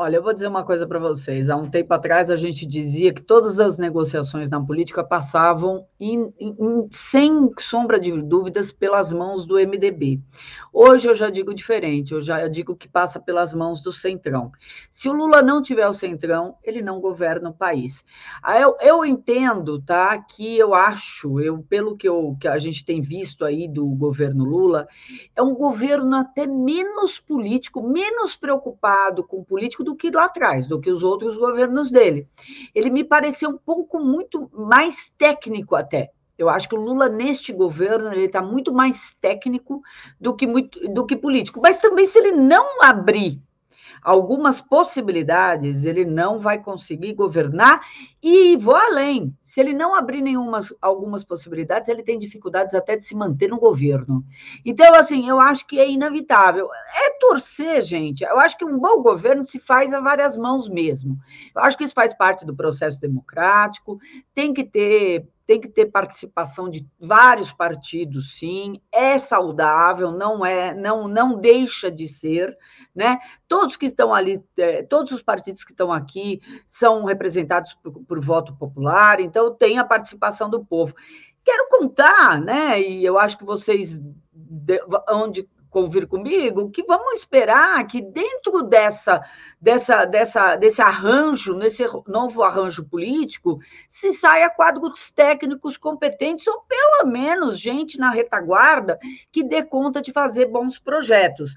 Olha, eu vou dizer uma coisa para vocês. Há um tempo atrás a gente dizia que todas as negociações na política passavam in, in, sem sombra de dúvidas pelas mãos do MDB. Hoje eu já digo diferente, eu já digo que passa pelas mãos do Centrão. Se o Lula não tiver o Centrão, ele não governa o país. Ah, eu, eu entendo, tá? Que eu acho, eu, pelo que, eu, que a gente tem visto aí do governo Lula, é um governo até menos político, menos preocupado com político do que lá atrás, do que os outros governos dele. Ele me pareceu um pouco muito mais técnico até. Eu acho que o Lula, neste governo, ele está muito mais técnico do que, muito, do que político. Mas também, se ele não abrir algumas possibilidades, ele não vai conseguir governar. E vou além: se ele não abrir nenhumas, algumas possibilidades, ele tem dificuldades até de se manter no governo. Então, assim, eu acho que é inevitável. É torcer, gente. Eu acho que um bom governo se faz a várias mãos mesmo. Eu acho que isso faz parte do processo democrático, tem que ter tem que ter participação de vários partidos, sim, é saudável, não é, não, não deixa de ser, né? Todos que estão ali, é, todos os partidos que estão aqui são representados por, por voto popular, então tem a participação do povo. Quero contar, né? E eu acho que vocês onde convir comigo, que vamos esperar que dentro dessa, dessa, dessa, desse arranjo, nesse novo arranjo político, se saia quadros técnicos competentes ou pelo menos gente na retaguarda que dê conta de fazer bons projetos.